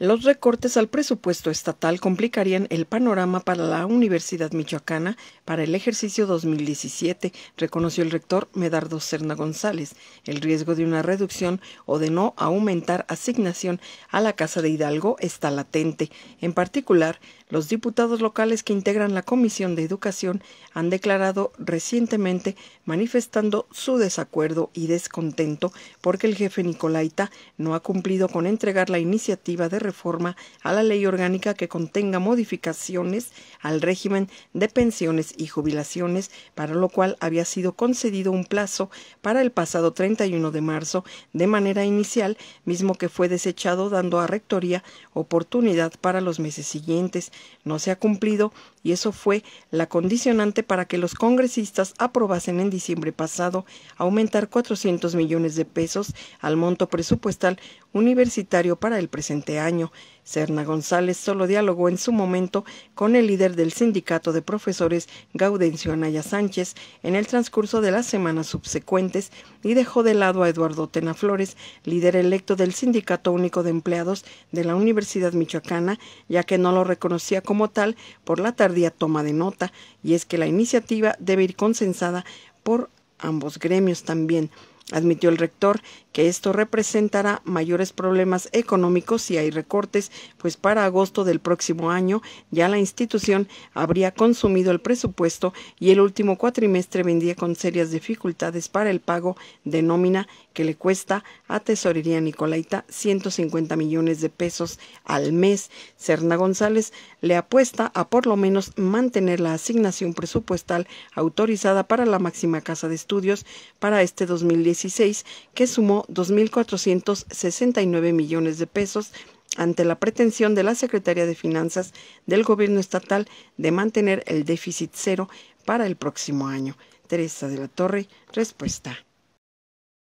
Los recortes al presupuesto estatal complicarían el panorama para la Universidad Michoacana para el ejercicio 2017, reconoció el rector Medardo Cerna González. El riesgo de una reducción o de no aumentar asignación a la Casa de Hidalgo está latente. En particular, los diputados locales que integran la Comisión de Educación han declarado recientemente manifestando su desacuerdo y descontento porque el jefe Nicolaita no ha cumplido con entregar la iniciativa de reforma a la ley orgánica que contenga modificaciones al régimen de pensiones y jubilaciones, para lo cual había sido concedido un plazo para el pasado 31 de marzo de manera inicial, mismo que fue desechado dando a Rectoría oportunidad para los meses siguientes. No se ha cumplido y eso fue la condicionante para que los congresistas aprobasen en diciembre pasado aumentar 400 millones de pesos al monto presupuestal universitario para el presente año. Serna González solo dialogó en su momento con el líder del sindicato de profesores, Gaudencio Anaya Sánchez, en el transcurso de las semanas subsecuentes y dejó de lado a Eduardo Tenaflores, líder electo del Sindicato Único de Empleados de la Universidad Michoacana, ya que no lo reconocía como tal por la tardía toma de nota, y es que la iniciativa debe ir consensada por ambos gremios también. Admitió el rector que esto representará mayores problemas económicos si hay recortes, pues para agosto del próximo año ya la institución habría consumido el presupuesto y el último cuatrimestre vendía con serias dificultades para el pago de nómina que le cuesta a Tesorería Nicolaita 150 millones de pesos al mes. Serna González le apuesta a por lo menos mantener la asignación presupuestal autorizada para la máxima casa de estudios para este 2019 que sumó 2.469 millones de pesos ante la pretensión de la Secretaría de Finanzas del Gobierno Estatal de mantener el déficit cero para el próximo año. Teresa de la Torre, respuesta.